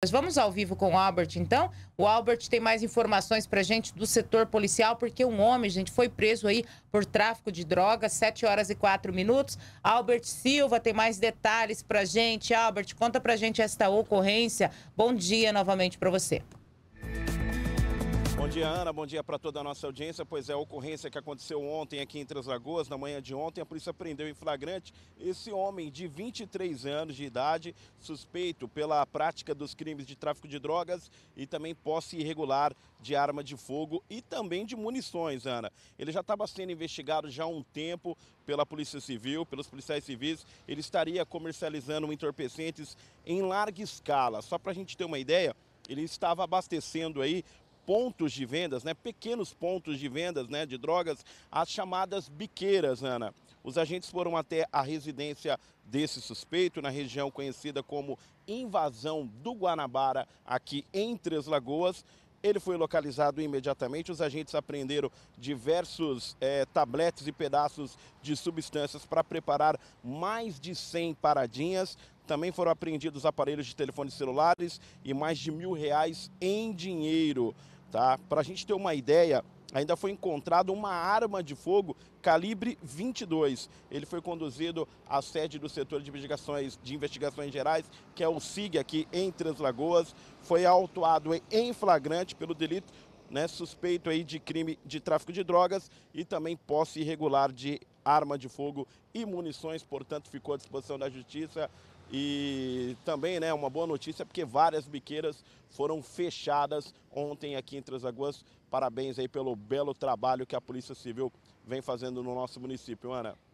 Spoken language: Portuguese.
Mas vamos ao vivo com o Albert, então. O Albert tem mais informações para gente do setor policial, porque um homem, gente, foi preso aí por tráfico de drogas, 7 horas e 4 minutos. Albert Silva tem mais detalhes para gente. Albert, conta para gente esta ocorrência. Bom dia novamente para você dia, Ana. Bom dia para toda a nossa audiência. Pois é, a ocorrência que aconteceu ontem aqui em Três Lagoas, na manhã de ontem, a polícia prendeu em flagrante esse homem de 23 anos de idade, suspeito pela prática dos crimes de tráfico de drogas e também posse irregular de arma de fogo e também de munições, Ana. Ele já estava sendo investigado já há um tempo pela Polícia Civil, pelos policiais civis. Ele estaria comercializando entorpecentes em larga escala. Só para a gente ter uma ideia, ele estava abastecendo aí pontos de vendas, né, pequenos pontos de vendas né, de drogas, as chamadas biqueiras, Ana. Os agentes foram até a residência desse suspeito, na região conhecida como Invasão do Guanabara, aqui em Três Lagoas. Ele foi localizado imediatamente. Os agentes apreenderam diversos é, tabletes e pedaços de substâncias para preparar mais de 100 paradinhas. Também foram apreendidos aparelhos de telefones celulares e mais de mil reais em dinheiro. Tá? Para a gente ter uma ideia, ainda foi encontrada uma arma de fogo calibre 22. Ele foi conduzido à sede do setor de investigações, de investigações gerais, que é o SIG aqui em Três Lagoas. Foi autuado em flagrante pelo delito né, suspeito aí de crime de tráfico de drogas e também posse irregular de arma de fogo e munições, portanto ficou à disposição da justiça. E também, né, uma boa notícia porque várias biqueiras foram fechadas ontem aqui em Três Lagoas. Parabéns aí pelo belo trabalho que a Polícia Civil vem fazendo no nosso município, Ana.